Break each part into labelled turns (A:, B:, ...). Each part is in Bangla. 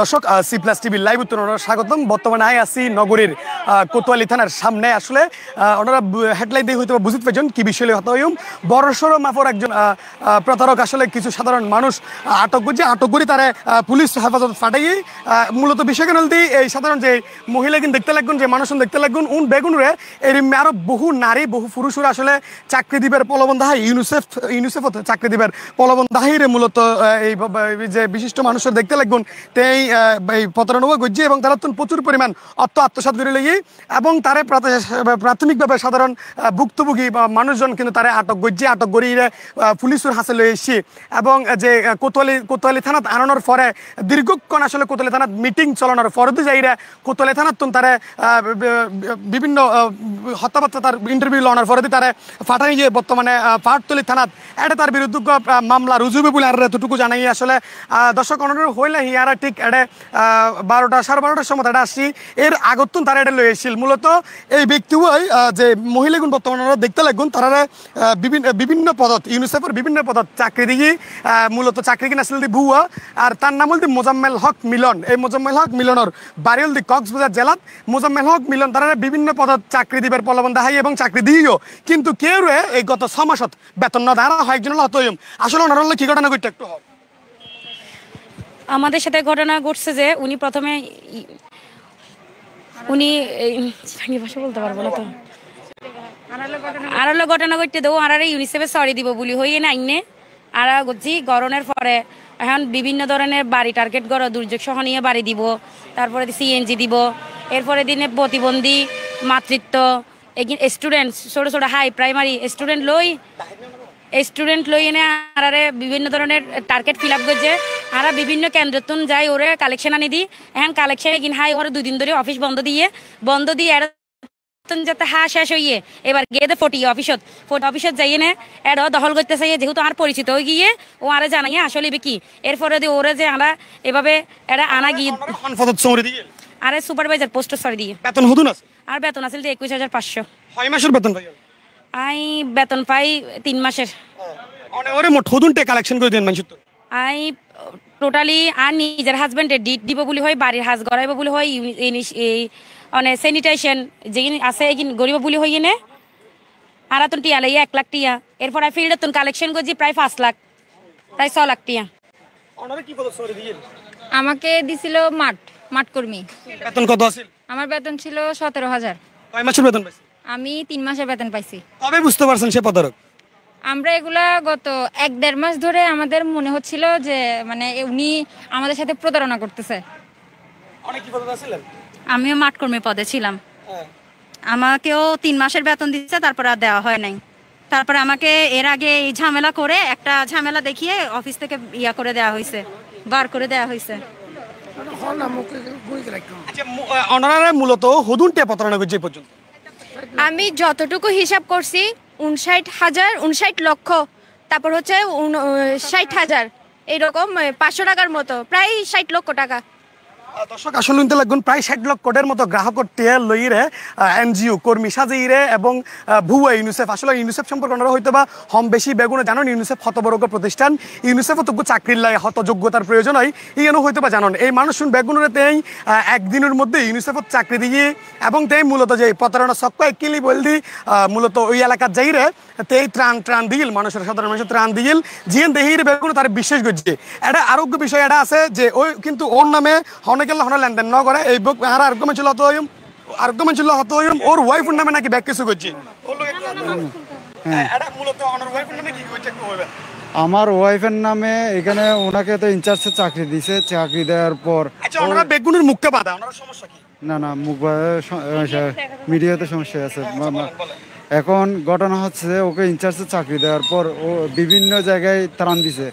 A: দর্শক
B: সি প্লাস টিভি লাইভ উত্তর ওনারা স্বাগতম বর্তমানে আয় আসি নগরীর কোতোয়ালি থানার সামনে আসলে ওনারা হেডলাইট দিয়ে হয়তো বুঝতে পেরেছেন কি বিষয় হতায়ম বড়সড় মাফর একজন প্রতারক আসলে কিছু সাধারণ মানুষ আটক করছে আটক করে তারা পুলিশ হেফাজত ফাটাইয়ে মূলত বিষয় কেন দিয়ে এই সাধারণ যে মহিলা কিন্তু দেখতে লাগুন যে মানুষ দেখতে লাগুন উন বেগুন রে এর আরও বহু নারী বহু পুরুষরা আসলে চাকরি দিবের প্রলোভন দাহাই ইউনিসেফ ইউনিসেফ চাকরি দিবের প্রলোভন দাহিরে মূলত এই যে বিশিষ্ট মানুষের দেখতে লাগুন তেই এই প্রতারণা গজ্জি এবং তারা প্রচুর পরিমাণ অর্থ আত্মসাত করে লেগে এবং তারে প্রাথমিকভাবে সাধারণ ভুক্তভোগী বা মানুষজন কিন্তু তারা আটক গজ্জি আটক করিয়ে পুলিশের হাসে লয়ে এসছি এবং যে কোতোয়ালি কোতোয়ালি থানাত আনানোর পরে দীর্ঘক্ষণ আসলে কোতোয়ালি থানাত মিটিং চলানোর পরে যাইরা কোতোয়ালি থানাত তারা বিভিন্ন হত্যাবার্তা তার ইন্টারভিউ লওয়ার পরে তারা ফাটাই গিয়ে বর্তমানে পাটতলি থানাত এটা তার বিরুদ্ধে মামলা রুজুবে বলে আর এতটুকু জানাই আসলে দর্শক অনুরোধ হইলে হিয়া এরা ঠিক এটা বারোটা সাড়ে বারোটার সময় এটা আসছি এর আগত্তুন তারা এটা লইয়েছিল মূলত এই ব্যক্তিও যে মহিলাগুন বর্তমানে দেখতে লাগুন তারা বিভিন্ন বিভিন্ন পদত ইউনিসেফের বিভিন্ন পদত চাকরি দিকে মূলত চাকরি কিনা আসলে ভুয়া আর তার নাম হল মোজাম্মেল হক মিলন এই মোজাম্মেল হক মিলনের বাড়ি হল কক্সবাজার জেলাত মোজাম্মেল হক মিলন তারা বিভিন্ন পদত চাকরি দিবার প্রলোভন দেখাই এবং চাকরি দিয়েও কিন্তু কেউ এই গত ছমাসত বেতন না দাঁড়া হয় একজন হতইম আসলে ওনারা কি ঘটনা করতে একটু হোক
C: আমাদের সাথে ঘটনা ঘটছে যে উনি প্রথমে উনি ভাঙি ভাষা বলতে পারবো না তো আড়ালো ঘটনা করতে দেবো আড়ারে ইউনিসেফে সরি দিব বলি হই না আইনে আড়া গজি গরনের পরে এখন বিভিন্ন ধরনের বাড়ি টার্গেট করো দুর্যোগ সহনীয় বাড়ি দিব তারপরে সিএনজি দিব এরপরে দিনে প্রতিবন্ধী মাতৃত্ব স্টুডেন্ট ছোটো ছোটো হাই প্রাইমারি স্টুডেন্ট লই স্টুডেন্ট লই এনে আরারে বিভিন্ন ধরনের টার্গেট ফিল আপ করছে আর বিভিন্ন কেন্দ্রতুন যাই ওরে কালেকশন আনি দি এখন কালেকশন কিন হাই ওরে দুদিন ধরে অফিস বন্ধ দিয়ে বন্ধ দিয়ে যাতে হা শেষ হইয়ে এবার গিয়ে দে ফটি অফিসত ফটি অফিসত যাই এনে এড দখল করতে চাইয়ে যেহেতু আর পরিচিত হয়ে গিয়ে ও আরে জানাই আসলে কি এরপরে যদি ওরে যে আমরা এভাবে এরা আনা গিয়ে আরে সুপারভাইজার পোস্ট সরি দিয়ে বেতন হতুন আর বেতন আছে যে একুশ হাজার পাঁচশো ছয় মাসের বেতন ভাই আই বেতন পাই তিন মাসের
B: ওরে মোট হদুন কালেকশন করে দেন মানুষ
C: আই টোটালি আর নিজের হাজবেন্ডে ডিট দিব বলি হয় বাড়ির হাজ গড়াইব বলি হয় এই মানে স্যানিটাইজেশন যেগিন আছে এগিন গরিব বলি হয় এনে আর তো টিয়া লাগে এক লাখ টিয়া এরপর আই ফিল্ডে তো কালেকশন করছি প্রায় পাঁচ লাখ প্রায় ছ লাখ টিয়া আমাকে দিছিল মাঠ মাঠ কর্মী বেতন কত আছে আমার বেতন ছিল সতেরো হাজার
B: কয় মাসের বেতন পাইছি
C: আমি তিন মাসের বেতন পাইছি
B: কবে বুঝতে পারছেন সে প্রতারক
C: আমরা এগুলা গত এক দেড় মাস ধরে আমাদের মনে হচ্ছিল যে মানে উনি আমাদের সাথে প্রতারণা করতেছে অনেক আমিও মাঠকর্মী পদে ছিলাম হ্যাঁ। আমাকেও তিন মাসের বেতন দিচ্ছে তারপর আর দেওয়া হয় নাই তারপরে আমাকে এর আগে এই ঝামেলা করে একটা ঝামেলা দেখিয়ে অফিস থেকে ইয়া করে দেওয়া হয়েছে বার করে দেওয়া হয়েছে আচ্ছা
B: ওনারা মূলত হদুনটা প্রতারণা যে পর্যন্ত
C: আমি যতটুকু হিসাব করছি উনষাট হাজার উনষাট লক্ষ তারপর হচ্ছে ষাট হাজার এইরকম পাঁচশো টাকার মতো প্রায় ষাট লক্ষ টাকা দর্শক আসলে
B: শুনতে লাগুন প্রায় ষাট লক্ষ কোটের মতো গ্রাহক গ্রাহকটিয়ে লইরে এনজিও কর্মী রে এবং ভুয়া ইউনিসেফ আসলে ইউনিসেফ সম্পর্কে ওনারা হয়তো বা হম বেশি বেগুনে জানেন ইউনিসেফ হতবরগ প্রতিষ্ঠান ইউনিসেফ তো চাকরির লাই হত যোগ্যতার প্রয়োজন হয় এই ইয়েনও হয়তো বা জানেন এই মানুষ শুন তেই একদিনের মধ্যে ইউনিসেফত চাকরি দিয়ে এবং তেই মূলত যে প্রতারণা সক একলি বলদি মূলত ওই এলাকার যাই রে তেই ত্রাণ ত্রাণ দিল মানুষের সাধারণ মানুষের ত্রাণ দিল যে দেহির বেগুন তার বিশেষ গজ্জে এটা আরোগ্য বিষয় এটা আছে যে ওই কিন্তু ওর নামে হন মানে লেনদেন ন করে এই বুক আর আরোগ্য মানুষ হত হইম আরোগ্য মানুষ হত হইম ওর ওয়াইফ নামে নাকি ব্যাগ কিছু
A: আমার ওয়াইফের নামে এখানে ওনাকে তো ইনচার্জে চাকরি দিছে চাকরি দেওয়ার পর আচ্ছা, ওনারা বেগুনের মুখে বাধা ওনার সমস্যা কি না না মুখ মিডিয়াতে সমস্যা আছে আচ্ছা, এখন ঘটনা হচ্ছে ওকে ইনচার্জে চাকরি দেওয়ার পর ও বিভিন্ন জায়গায় ত্রাণ দিছে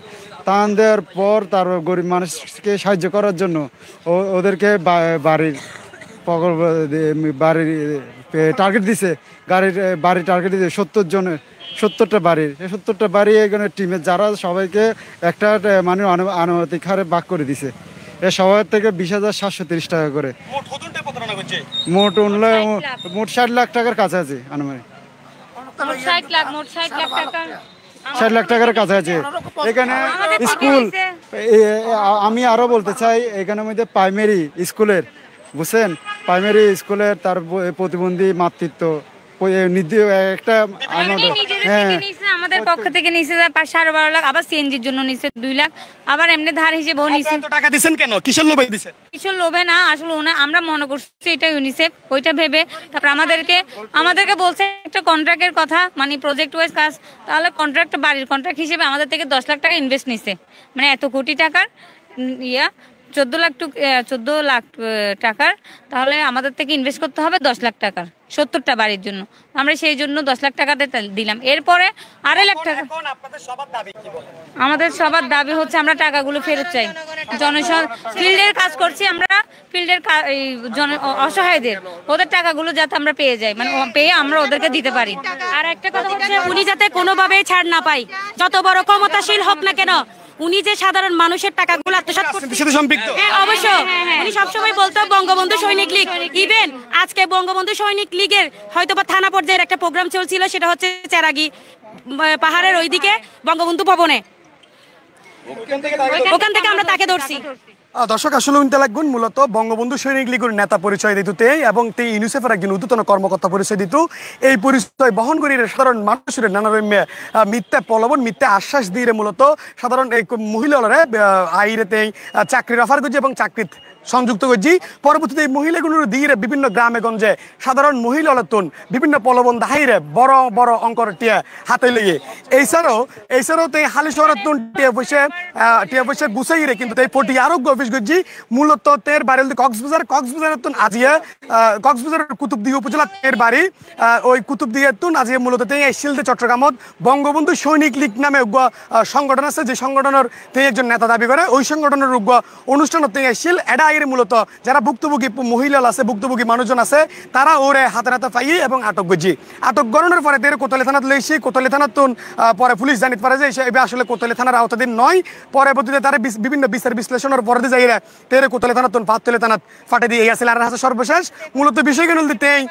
A: ত্রাণ দেওয়ার পর তার গরিব মানুষকে সাহায্য করার জন্য ও ওদেরকে বাড়ির প্রকল্প বাড়ির টার্গেট দিছে গাড়ির বাড়ির টার্গেট দিছে সত্তর জনের সত্তরটা বাড়ির সত্তরটা বাড়ি এখানে টিমে যারা সবাইকে একটা মানে আনুমাতিক হারে ভাগ করে দিছে এ সবার থেকে বিশ হাজার সাতশো তিরিশ টাকা করে মোট মোট ষাট লাখ টাকার কাছাকাছি আনুমানিক ষাট লাখ টাকার আছে
C: এখানে স্কুল
A: আমি আরো বলতে চাই এখানের মধ্যে প্রাইমারি স্কুলের বুঝছেন প্রাইমারি স্কুলের তার প্রতিবন্ধী মাতৃত্ব একটা আনন্দ হ্যাঁ
C: আমাদের পক্ষ থেকে নিচে সাড়ে বারো লাখ আবার সিএনজির জন্য নিচে দুই লাখ আবার এমনি ধার হিসেবে টাকা দিচ্ছেন কেন কিশোর লোভে দিচ্ছে কিশোর লোভে না আসলে ওনা আমরা মনে করছি এটা ইউনিসেফ ওইটা ভেবে তারপর আমাদেরকে আমাদেরকে বলছে একটা কন্ট্রাক্টের কথা মানে প্রজেক্ট ওয়াইজ কাজ তাহলে কন্ট্রাক্ট বাড়ির কন্ট্রাক্ট হিসেবে আমাদের থেকে দশ লাখ টাকা ইনভেস্ট নিছে মানে এত কোটি টাকার ইয়া চোদ্দ লাখ টু চোদ্দ লাখ টাকার তাহলে আমাদের থেকে ইনভেস্ট করতে হবে দশ লাখ টাকার সত্তরটা বাড়ির জন্য আমরা সেই জন্য দশ লাখ টাকাতে দিলাম এরপরে আড়াই লাখ টাকা আমাদের সবার দাবি হচ্ছে আমরা টাকাগুলো ফেরত চাই জনসন ফিল্ডের কাজ করছি আমরা ফিল্ডের জন অসহায়দের ওদের টাকাগুলো যাতে আমরা পেয়ে যাই মানে পেয়ে আমরা ওদেরকে দিতে পারি আর একটা কথা হচ্ছে উনি যাতে কোনোভাবেই ছাড় না পাই যত বড় ক্ষমতাশীল হোক না কেন উনি যে সাধারণ মানুষের টাকাগুলো আত্মসাৎ হ্যাঁ, অবশ্য হ্যাঁ, হ্যাঁ, উনি সবসময় বলতো বঙ্গবন্ধু সৈনিক লীগ ইভেন আজকে বঙ্গবন্ধু সৈনিক লীগের হয়তো থানা পর্যায়ের একটা প্রোগ্রাম চলছিল সেটা হচ্ছে চেরাগি পাহাড়ের ওইদিকে বঙ্গবন্ধু ভবনে ওখান থেকে আমরা তাকে ধরছি
B: দর্শক আসলে উনতে লাগবেন মূলত বঙ্গবন্ধু সৈনিক লীগের নেতা পরিচয় দিতুতে এবং তে ইউনিসেফের একজন উদ্যতন কর্মকর্তা পরিচয় দিত এই পরিচয় বহন করি সাধারণ মানুষের নানা মিথ্যা প্রলোভন মিথ্যা আশ্বাস দিয়ে মূলত সাধারণ এই মহিলারা আইরেতে চাকরির অফার করছে এবং চাকরি সংযুক্ত করছি পরবর্তীতে এই মহিলাগুলোর দিয়ে বিভিন্ন গ্রামে গঞ্জে সাধারণ মহিলা লতুন বিভিন্ন পলবন্ধ হাইরে বড় বড় অঙ্কর টিয়া হাতে লেগে এইছাড়াও এইছাড়াও তো এই হালি শহরতুন টিয়া পয়সা টিয়া পয়সা গুছাই রে কিন্তু এই ফটি আরোগ্য অফিস করছি মূলত তের বাড়ি কক্সবাজার কক্সবাজারের তুন আজিয়ে কক্সবাজার কুতুবদিহি উপজেলা তের বাড়ি ওই কুতুবদিহির তুন আজিয়া মূলত তে এই শিলদে চট্টগ্রামত বঙ্গবন্ধু সৈনিক লীগ নামে উগ্র সংগঠন আছে যে সংগঠনের তিনি একজন নেতা দাবি করে ওই সংগঠনের উগ্র অনুষ্ঠানত তিনি আসছিল এডা আগের মূলত যারা ভুক্তভোগী মহিলা আছে ভুক্তভোগী মানুষজন আছে তারা ওরে হাতে হাতে পাই এবং আটক গজি আটক গণনের পরে দের কোতলে থানাত লইছি কোতলে থানাত পরে পুলিশ জানিতে পারে যে এবার আসলে কোতলি থানার আওতাধীন নয় পরবর্তীতে তারা বিভিন্ন বিচার বিশ্লেষণের পরে যাই তেরে কোতলি থানাত পাত তুলে থানাত ফাটে দিয়ে গেছিল আর হাসে সর্বশেষ মূলত বিষয় কেন দিতেই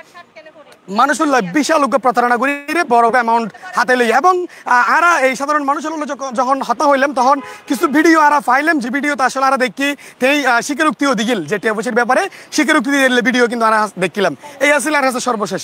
B: মানুষুল্লাহ বিশাল লোক প্রতারণা করে বড় অ্যামাউন্ট হাতে লই এবং আরা এই সাধারণ মানুষের যখন হত হইলাম তখন কিছু ভিডিও আরা ফাইলাম যে ভিডিও আসলে আরা দেখি সেই স্বীকারোক্তিও দিগিল যেটি অবশ্যই ব্যাপারে
A: স্বীকারোক্তি ভিডিও কিন্তু আরা দেখিলাম এই আসলে আর সর্বশেষ